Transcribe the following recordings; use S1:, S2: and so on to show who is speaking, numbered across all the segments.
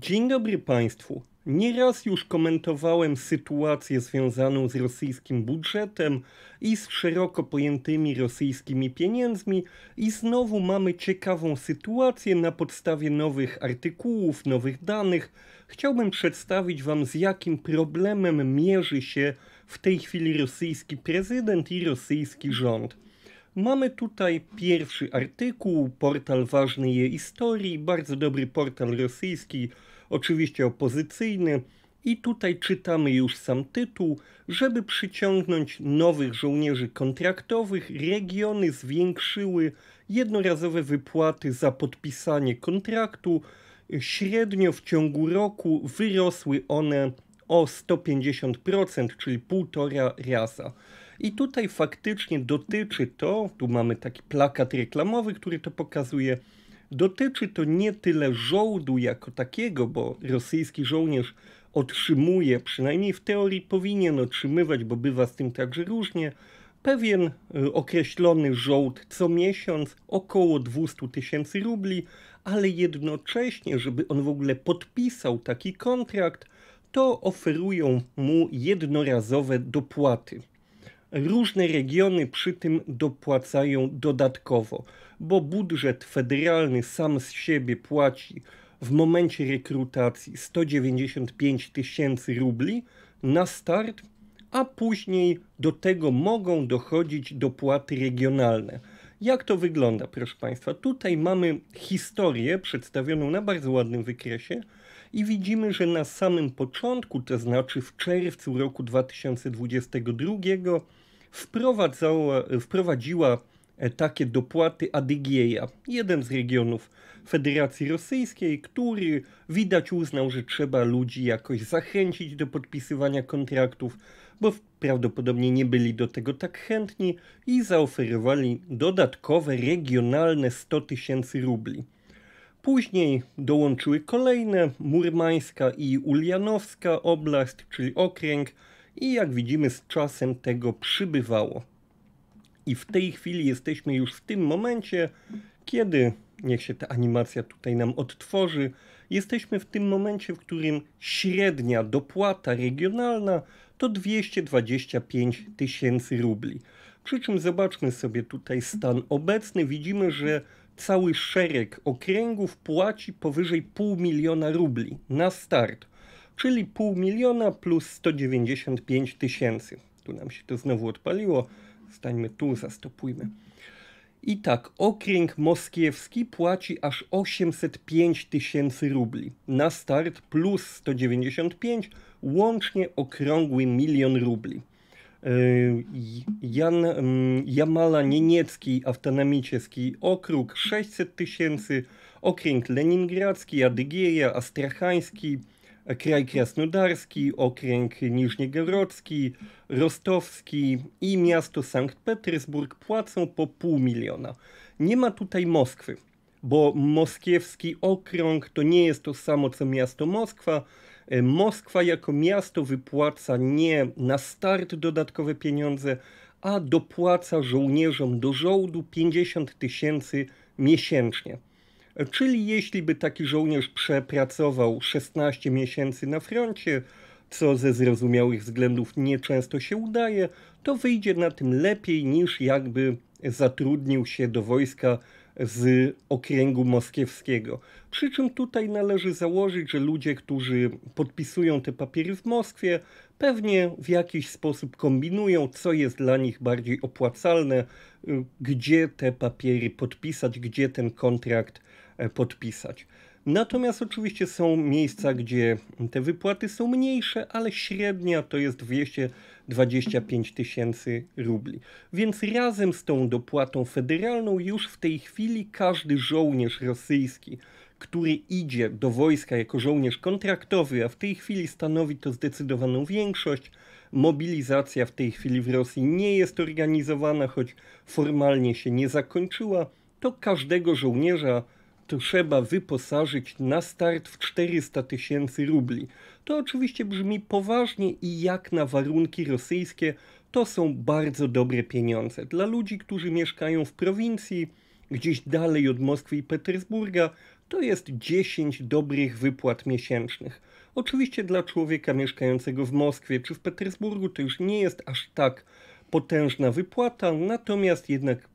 S1: Dzień dobry Państwu. Nieraz już komentowałem sytuację związaną z rosyjskim budżetem i z szeroko pojętymi rosyjskimi pieniędzmi, i znowu mamy ciekawą sytuację na podstawie nowych artykułów, nowych danych. Chciałbym przedstawić Wam, z jakim problemem mierzy się w tej chwili rosyjski prezydent i rosyjski rząd. Mamy tutaj pierwszy artykuł, portal ważny jej historii, bardzo dobry portal rosyjski, oczywiście opozycyjny. I tutaj czytamy już sam tytuł, żeby przyciągnąć nowych żołnierzy kontraktowych, regiony zwiększyły jednorazowe wypłaty za podpisanie kontraktu. Średnio w ciągu roku wyrosły one o 150%, czyli półtora raza. I tutaj faktycznie dotyczy to, tu mamy taki plakat reklamowy, który to pokazuje, dotyczy to nie tyle żołdu jako takiego, bo rosyjski żołnierz otrzymuje, przynajmniej w teorii powinien otrzymywać, bo bywa z tym także różnie, pewien y, określony żołd co miesiąc, około 200 tysięcy rubli, ale jednocześnie, żeby on w ogóle podpisał taki kontrakt, to oferują mu jednorazowe dopłaty. Różne regiony przy tym dopłacają dodatkowo, bo budżet federalny sam z siebie płaci w momencie rekrutacji 195 tysięcy rubli na start, a później do tego mogą dochodzić dopłaty regionalne. Jak to wygląda, proszę Państwa? Tutaj mamy historię przedstawioną na bardzo ładnym wykresie i widzimy, że na samym początku, to znaczy w czerwcu roku 2022, wprowadzała, wprowadziła e, takie dopłaty Adygieja, jeden z regionów Federacji Rosyjskiej, który widać uznał, że trzeba ludzi jakoś zachęcić do podpisywania kontraktów, bo prawdopodobnie nie byli do tego tak chętni i zaoferowali dodatkowe regionalne 100 tysięcy rubli. Później dołączyły kolejne Murmańska i Ulianowska oblast, czyli okręg, i jak widzimy z czasem tego przybywało. I w tej chwili jesteśmy już w tym momencie, kiedy, niech się ta animacja tutaj nam odtworzy, jesteśmy w tym momencie, w którym średnia dopłata regionalna to 225 tysięcy rubli. Przy czym zobaczmy sobie tutaj stan obecny. Widzimy, że cały szereg okręgów płaci powyżej pół miliona rubli na start, czyli pół miliona plus 195 tysięcy. Tu nam się to znowu odpaliło, stańmy tu, zastopujmy. I tak, okręg moskiewski płaci aż 805 tysięcy rubli na start plus 195, łącznie okrągły milion rubli. Yy, Jan mm, Jamala Nieniecki, autonomiczny okrug 600 tysięcy, okręg leningradzki, Adygieja, Astrachański, kraj krasnodarski, okręg niżniegorodzki, rostowski i miasto Sankt Petersburg płacą po pół miliona. Nie ma tutaj Moskwy, bo moskiewski okrąg to nie jest to samo co miasto Moskwa, E, Moskwa jako miasto wypłaca nie na start dodatkowe pieniądze, a dopłaca żołnierzom do żołdu 50 tysięcy miesięcznie. E, czyli jeśli by taki żołnierz przepracował 16 miesięcy na froncie, co ze zrozumiałych względów nieczęsto się udaje, to wyjdzie na tym lepiej niż jakby zatrudnił się do wojska z okręgu moskiewskiego. Przy czym tutaj należy założyć, że ludzie, którzy podpisują te papiery w Moskwie, pewnie w jakiś sposób kombinują, co jest dla nich bardziej opłacalne, y, gdzie te papiery podpisać, gdzie ten kontrakt e, podpisać. Natomiast oczywiście są miejsca, gdzie te wypłaty są mniejsze, ale średnia to jest 225 tysięcy rubli. Więc razem z tą dopłatą federalną już w tej chwili każdy żołnierz rosyjski, który idzie do wojska jako żołnierz kontraktowy, a w tej chwili stanowi to zdecydowaną większość, mobilizacja w tej chwili w Rosji nie jest organizowana, choć formalnie się nie zakończyła, to każdego żołnierza trzeba wyposażyć na start w 400 tysięcy rubli. To oczywiście brzmi poważnie i jak na warunki rosyjskie to są bardzo dobre pieniądze. Dla ludzi, którzy mieszkają w prowincji, gdzieś dalej od Moskwy i Petersburga, to jest 10 dobrych wypłat miesięcznych. Oczywiście dla człowieka mieszkającego w Moskwie czy w Petersburgu to już nie jest aż tak potężna wypłata, natomiast jednak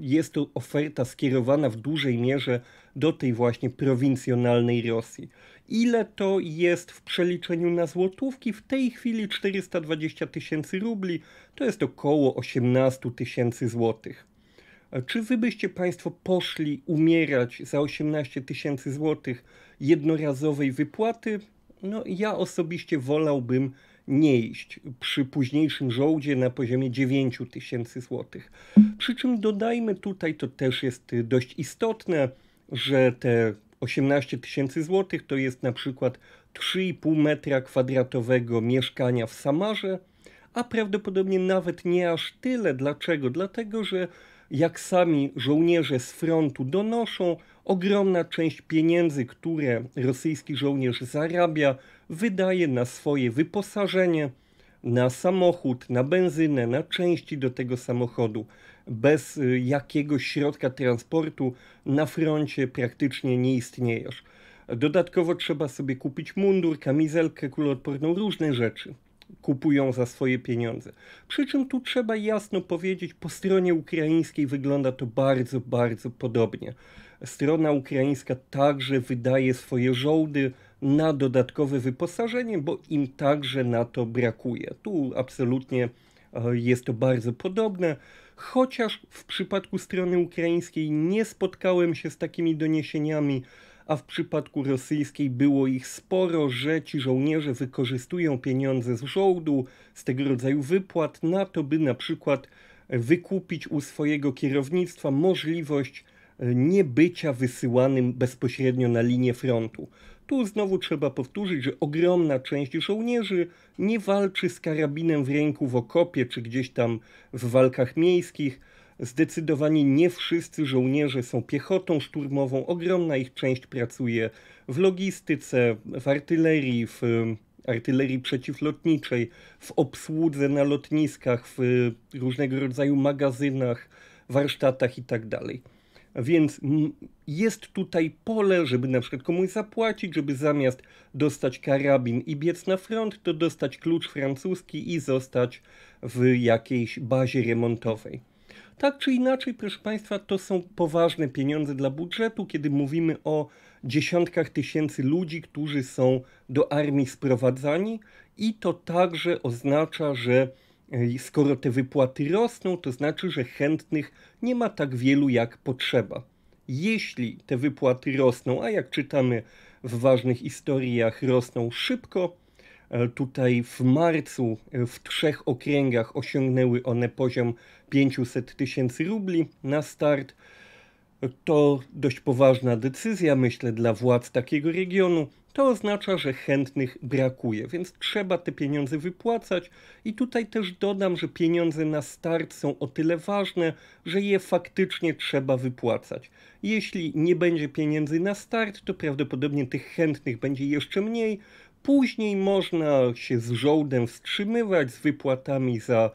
S1: jest to oferta skierowana w dużej mierze do tej właśnie prowincjonalnej Rosji. Ile to jest w przeliczeniu na złotówki? W tej chwili 420 tysięcy rubli to jest około 18 tysięcy złotych. Czy wy byście Państwo poszli umierać za 18 tysięcy złotych jednorazowej wypłaty? No, ja osobiście wolałbym nie iść przy późniejszym żołdzie na poziomie 9 tysięcy złotych. Przy czym dodajmy tutaj, to też jest y, dość istotne, że te 18 tysięcy złotych to jest na przykład 3,5 metra kwadratowego mieszkania w Samarze, a prawdopodobnie nawet nie aż tyle. Dlaczego? Dlatego, że jak sami żołnierze z frontu donoszą, ogromna część pieniędzy, które rosyjski żołnierz zarabia, wydaje na swoje wyposażenie, na samochód, na benzynę, na części do tego samochodu bez y, jakiegoś środka transportu na froncie praktycznie nie istniejesz. Dodatkowo trzeba sobie kupić mundur, kamizelkę kuloodporną, różne rzeczy. Kupują za swoje pieniądze. Przy czym tu trzeba jasno powiedzieć, po stronie ukraińskiej wygląda to bardzo, bardzo podobnie. Strona ukraińska także wydaje swoje żołdy na dodatkowe wyposażenie, bo im także na to brakuje. Tu absolutnie e, jest to bardzo podobne chociaż w przypadku strony ukraińskiej nie spotkałem się z takimi doniesieniami, a w przypadku rosyjskiej było ich sporo, że ci żołnierze wykorzystują pieniądze z żołdu, z tego rodzaju wypłat, na to, by na przykład wykupić u swojego kierownictwa możliwość e, niebycia wysyłanym bezpośrednio na linię frontu. Tu znowu trzeba powtórzyć, że ogromna część żołnierzy nie walczy z karabinem w ręku w okopie czy gdzieś tam w walkach miejskich. Zdecydowanie nie wszyscy żołnierze są piechotą szturmową, ogromna ich część pracuje w logistyce, w artylerii, w y, artylerii przeciwlotniczej, w obsłudze na lotniskach, w różnego rodzaju magazynach, warsztatach itd. Tak Więc jest tutaj pole, żeby na przykład komuś zapłacić, żeby zamiast dostać karabin i biec na front, to dostać klucz francuski i zostać w jakiejś bazie remontowej. Tak czy inaczej, proszę Państwa, to są poważne pieniądze dla budżetu, kiedy mówimy o dziesiątkach tysięcy ludzi, którzy są do armii sprowadzani, i to także oznacza, że e, skoro te wypłaty rosną, to znaczy, że chętnych nie ma tak wielu jak potrzeba jeśli te wypłaty rosną, a jak czytamy w ważnych historiach, rosną szybko, e, Tutaj w marcu e, w trzech okręgach osiągnęły one poziom 500 tysięcy rubli na start. E, to dość poważna decyzja, myślę, dla władz takiego regionu to oznacza, że chętnych brakuje, więc trzeba te pieniądze wypłacać. I tutaj też dodam, że pieniądze na start są o tyle ważne, że je faktycznie trzeba wypłacać. Jeśli nie będzie pieniędzy na start, to prawdopodobnie tych chętnych będzie jeszcze mniej. Później można się z żołdem wstrzymywać, z wypłatami za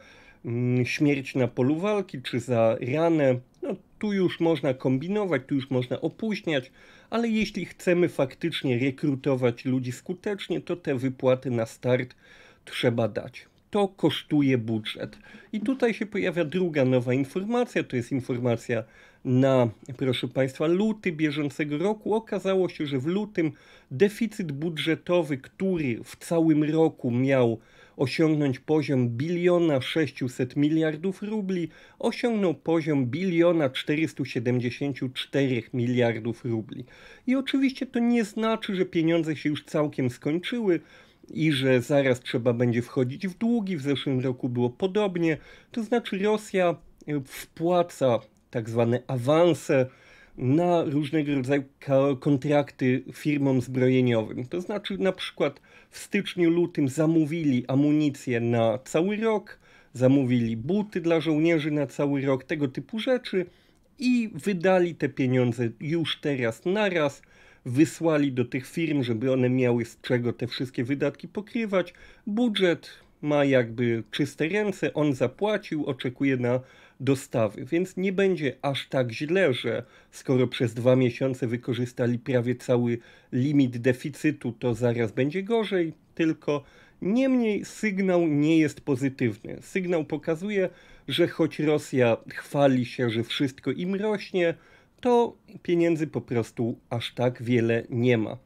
S1: Mm, śmierć na polu walki czy za ranę. No, tu już można kombinować, tu już można opóźniać, ale jeśli chcemy faktycznie rekrutować ludzi skutecznie, to te wypłaty na start trzeba dać. To kosztuje budżet. I tutaj się pojawia druga nowa informacja, to jest informacja na, proszę Państwa, luty bieżącego roku. Okazało się, że w lutym deficyt budżetowy, który w całym roku miał osiągnąć poziom biliona 600 miliardów rubli, osiągnął poziom biliona 474 miliardów rubli. I oczywiście to nie znaczy, że pieniądze się już całkiem skończyły i że zaraz trzeba będzie wchodzić w długi. W zeszłym roku było podobnie. To znaczy Rosja e, wpłaca tak zwane awanse, na różnego rodzaju kontrakty firmom zbrojeniowym. To znaczy, na przykład w styczniu, lutym zamówili amunicję na cały rok, zamówili buty dla żołnierzy na cały rok, tego typu rzeczy i wydali te pieniądze już teraz naraz. Wysłali do tych firm, żeby one miały z czego te wszystkie wydatki pokrywać. Budżet ma jakby czyste ręce, on zapłacił, oczekuje na dostawy, więc nie będzie aż tak źle, że skoro przez dwa miesiące wykorzystali prawie cały limit deficytu, to zaraz będzie gorzej, tylko niemniej sygnał nie jest pozytywny. Sygnał pokazuje, że choć Rosja chwali się, że wszystko im rośnie, to pieniędzy po prostu aż tak wiele nie ma.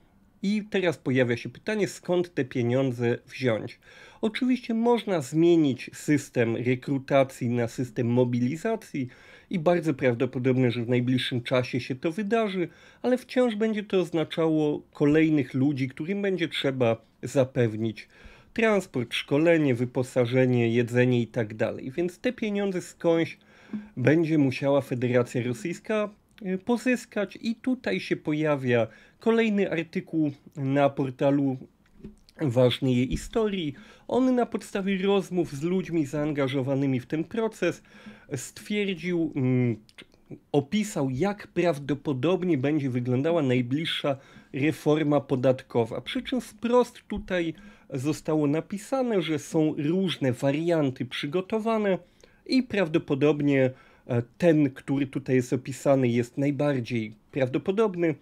S1: I teraz pojawia się pytanie, skąd te pieniądze wziąć. Oczywiście można zmienić system rekrutacji na system mobilizacji i bardzo prawdopodobne, że w najbliższym czasie się to wydarzy, ale wciąż będzie to oznaczało kolejnych ludzi, którym będzie trzeba zapewnić transport, szkolenie, wyposażenie, jedzenie itd. Tak Więc te pieniądze skądś będzie musiała Federacja Rosyjska e, pozyskać i tutaj się pojawia Kolejny artykuł na portalu ważnej historii. On na podstawie rozmów z ludźmi zaangażowanymi w ten proces stwierdził, mm, opisał, jak prawdopodobnie będzie wyglądała najbliższa reforma podatkowa. Przy czym wprost tutaj zostało napisane, że są różne warianty przygotowane i prawdopodobnie e, ten, który tutaj jest opisany, jest najbardziej prawdopodobny.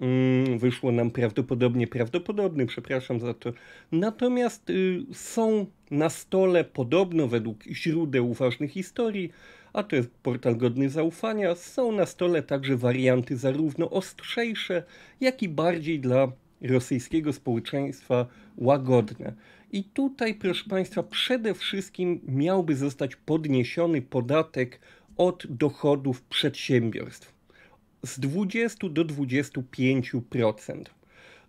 S1: Mm, wyszło nam prawdopodobnie, prawdopodobny, przepraszam za to. Natomiast y, są na stole, podobno według źródeł ważnych historii, a to jest portal godny zaufania, są na stole także warianty zarówno ostrzejsze, jak i bardziej dla rosyjskiego społeczeństwa łagodne. I tutaj, proszę Państwa, przede wszystkim miałby zostać podniesiony podatek od dochodów przedsiębiorstw z 20 do 25%.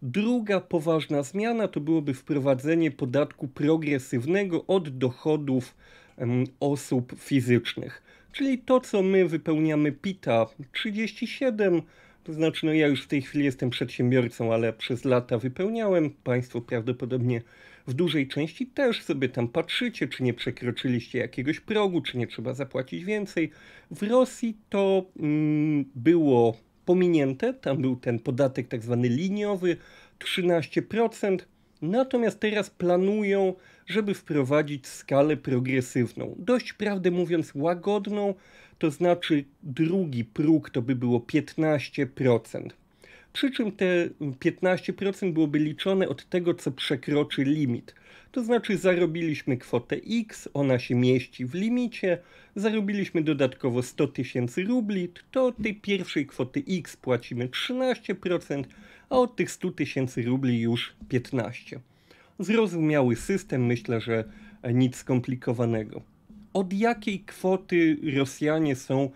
S1: Druga poważna zmiana to byłoby wprowadzenie podatku progresywnego od dochodów um, osób fizycznych. Czyli to, co my wypełniamy PITA 37, to znaczy, no ja już w tej chwili jestem przedsiębiorcą, ale przez lata wypełniałem, Państwo prawdopodobnie w dużej części też sobie tam patrzycie, czy nie przekroczyliście jakiegoś progu, czy nie trzeba zapłacić więcej. W Rosji to mm, było pominięte, tam był ten podatek tak zwany liniowy 13%, natomiast teraz planują, żeby wprowadzić skalę progresywną. Dość prawdę mówiąc łagodną, to znaczy drugi próg to by było 15% przy czym te 15% byłoby liczone od tego, co przekroczy limit. To znaczy zarobiliśmy kwotę X, ona się mieści w limicie, zarobiliśmy dodatkowo 100 tysięcy rubli, to od tej pierwszej kwoty X płacimy 13%, a od tych 100 tysięcy rubli już 15%. Zrozumiały system, myślę, że nic skomplikowanego. Od jakiej kwoty Rosjanie są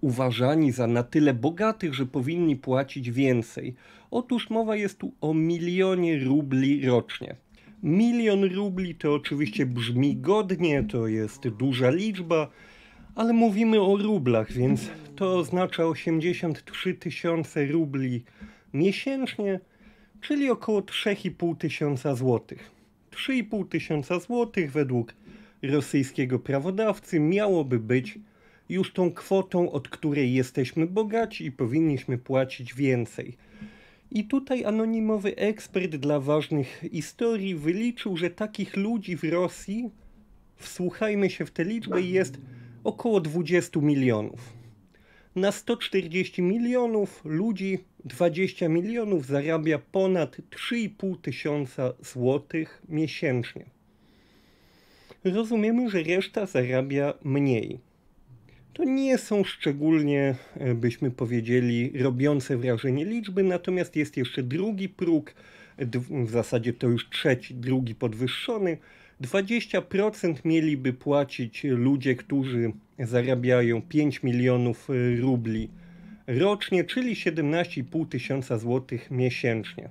S1: uważani za na tyle bogatych, że powinni płacić więcej. Otóż mowa jest tu o milionie rubli rocznie. Milion rubli to oczywiście brzmi godnie, to jest duża liczba, ale mówimy o rublach, więc to oznacza 83 tysiące rubli miesięcznie, czyli około 3,5 tysiąca złotych. 3,5 tysiąca złotych według rosyjskiego prawodawcy miałoby być już tą kwotą, od której jesteśmy bogaci i powinniśmy płacić więcej. I tutaj anonimowy ekspert dla ważnych historii wyliczył, że takich ludzi w Rosji, wsłuchajmy się w tę liczbę, jest około 20 milionów. Na 140 milionów ludzi 20 milionów zarabia ponad 3,5 tysiąca złotych miesięcznie. Rozumiemy, że reszta zarabia mniej to nie są szczególnie, e, byśmy powiedzieli, robiące wrażenie liczby, natomiast jest jeszcze drugi próg, w zasadzie to już trzeci, drugi podwyższony. 20% mieliby płacić ludzie, którzy zarabiają 5 milionów e, rubli rocznie, czyli 17,5 tysiąca złotych miesięcznie.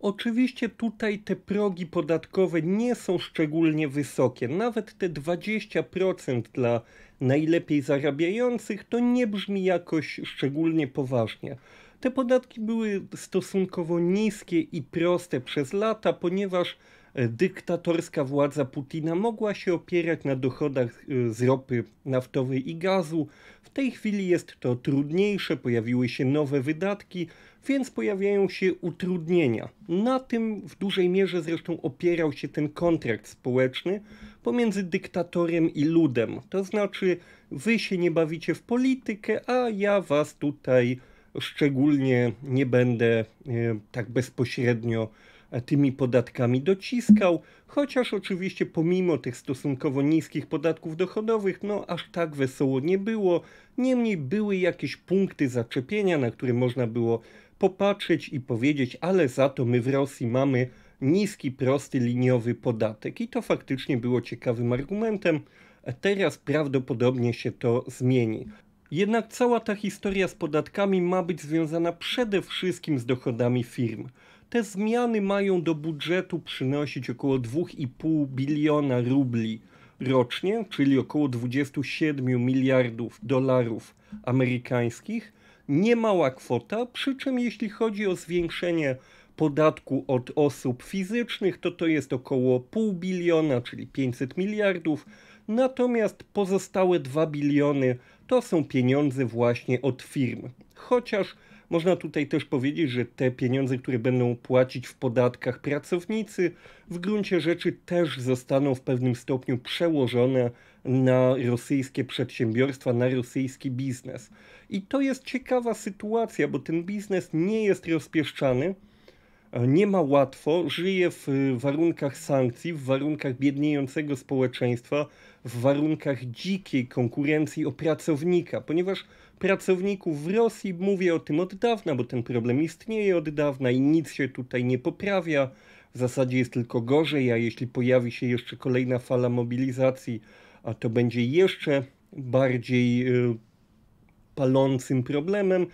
S1: Oczywiście tutaj te progi podatkowe nie są szczególnie wysokie. Nawet te 20% dla najlepiej zarabiających, to nie brzmi jakoś szczególnie poważnie. Te podatki były stosunkowo niskie i proste przez lata, ponieważ E, dyktatorska władza Putina mogła się opierać na dochodach e, z ropy naftowej i gazu. W tej chwili jest to trudniejsze, pojawiły się nowe wydatki, więc pojawiają się utrudnienia. Na tym w dużej mierze zresztą opierał się ten kontrakt społeczny pomiędzy dyktatorem i ludem. To znaczy, wy się nie bawicie w politykę, a ja was tutaj szczególnie nie będę e, tak bezpośrednio a tymi podatkami dociskał, chociaż oczywiście pomimo tych stosunkowo niskich podatków dochodowych, no aż tak wesoło nie było. Niemniej były jakieś punkty zaczepienia, na które można było popatrzeć i powiedzieć, ale za to my w Rosji mamy niski, prosty, liniowy podatek. I to faktycznie było ciekawym argumentem. Teraz prawdopodobnie się to zmieni. Jednak cała ta historia z podatkami ma być związana przede wszystkim z dochodami firm. Te zmiany mają do budżetu przynosić około 2,5 biliona rubli rocznie, czyli około 27 miliardów dolarów amerykańskich. Niemała kwota, przy czym jeśli chodzi o zwiększenie podatku od osób fizycznych, to to jest około pół biliona, czyli 500 miliardów, natomiast pozostałe 2 biliony to są pieniądze właśnie od firm. Chociaż można tutaj też powiedzieć, że te pieniądze, które będą płacić w podatkach pracownicy, w gruncie rzeczy też zostaną w pewnym stopniu przełożone na rosyjskie przedsiębiorstwa, na rosyjski biznes. I to jest ciekawa sytuacja, bo ten biznes nie jest rozpieszczany nie ma łatwo, żyje w warunkach sankcji, w warunkach biedniejącego społeczeństwa, w warunkach dzikiej konkurencji o pracownika, ponieważ pracowników w Rosji. Mówię o tym od dawna, bo ten problem istnieje od dawna i nic się tutaj nie poprawia. W zasadzie jest tylko gorzej, a jeśli pojawi się jeszcze kolejna fala mobilizacji, a to będzie jeszcze bardziej y, palącym problemem.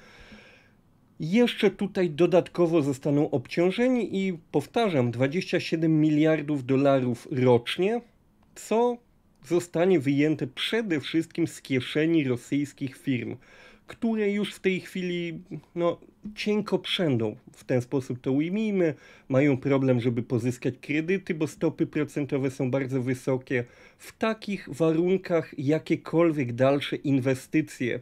S1: Jeszcze tutaj dodatkowo zostaną obciążeni i powtarzam 27 miliardów dolarów rocznie, co zostanie wyjęte przede wszystkim z kieszeni rosyjskich firm, które już w tej chwili no, cienko przędą. W ten sposób to ujmijmy. Mają problem, żeby pozyskać kredyty, bo stopy procentowe są bardzo wysokie. W takich warunkach jakiekolwiek dalsze inwestycje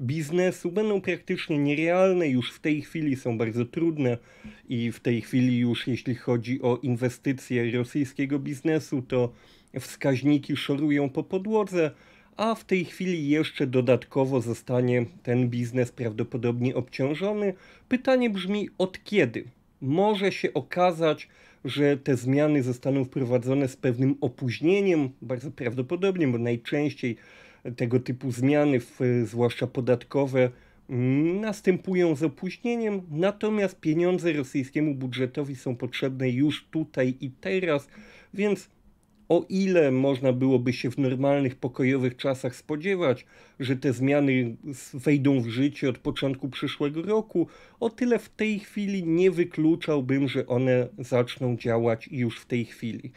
S1: biznesu będą praktycznie nierealne, już w tej chwili są bardzo trudne i w tej chwili już jeśli chodzi o inwestycje rosyjskiego biznesu, to wskaźniki szorują po podłodze, a w tej chwili jeszcze dodatkowo zostanie ten biznes prawdopodobnie obciążony. Pytanie brzmi od kiedy? Może się okazać, że te zmiany zostaną wprowadzone z pewnym opóźnieniem, bardzo prawdopodobnie, bo najczęściej tego typu zmiany, zwłaszcza podatkowe, następują z opóźnieniem, natomiast pieniądze rosyjskiemu budżetowi są potrzebne już tutaj i teraz, więc o ile można byłoby się w normalnych, pokojowych czasach spodziewać, że te zmiany wejdą w życie od początku przyszłego roku, o tyle w tej chwili nie wykluczałbym, że one zaczną działać już w tej chwili.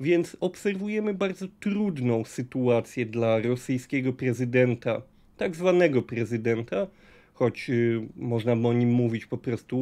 S1: Więc obserwujemy bardzo trudną sytuację dla rosyjskiego prezydenta, tak zwanego prezydenta, choć y, można o nim mówić po prostu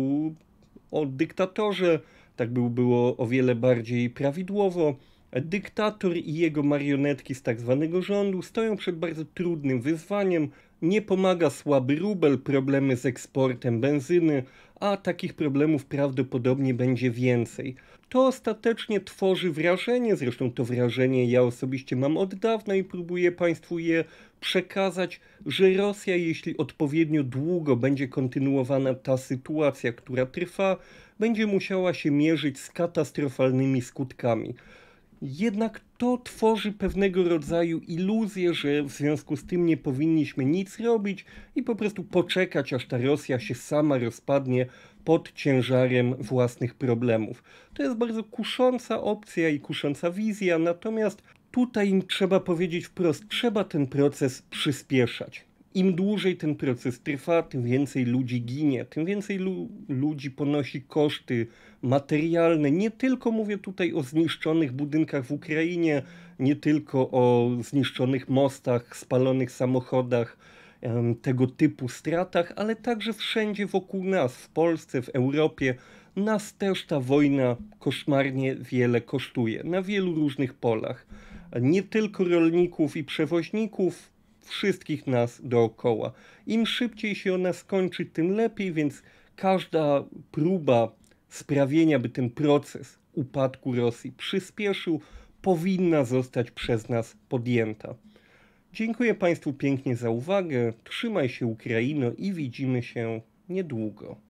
S1: o dyktatorze, tak by było o wiele bardziej prawidłowo Dyktator i jego marionetki z tak zwanego rządu stoją przed bardzo trudnym wyzwaniem. Nie pomaga słaby rubel, problemy z eksportem benzyny, a takich problemów prawdopodobnie będzie więcej. To ostatecznie tworzy wrażenie, zresztą to wrażenie ja osobiście mam od dawna i próbuję Państwu je przekazać, że Rosja, jeśli odpowiednio długo będzie kontynuowana ta sytuacja, która trwa, będzie musiała się mierzyć z katastrofalnymi skutkami. Jednak to tworzy pewnego rodzaju iluzję, że w związku z tym nie powinniśmy nic robić i po prostu poczekać, aż ta Rosja się sama rozpadnie pod ciężarem własnych problemów. To jest bardzo kusząca opcja i kusząca wizja, natomiast tutaj trzeba powiedzieć wprost, trzeba ten proces przyspieszać im dłużej ten proces trwa, tym więcej ludzi ginie, tym więcej lu ludzi ponosi koszty materialne. Nie tylko mówię tutaj o zniszczonych budynkach w Ukrainie, nie tylko o zniszczonych mostach, spalonych samochodach, em, tego typu stratach, ale także wszędzie wokół nas, w Polsce, w Europie. Nas też ta wojna koszmarnie wiele kosztuje na wielu różnych polach. Nie tylko rolników i przewoźników, wszystkich nas dookoła. Im szybciej się ona skończy, tym lepiej, więc każda próba sprawienia, by ten proces upadku Rosji przyspieszył, powinna zostać przez nas podjęta. Dziękuję Państwu pięknie za uwagę. Trzymaj się Ukraino i widzimy się niedługo.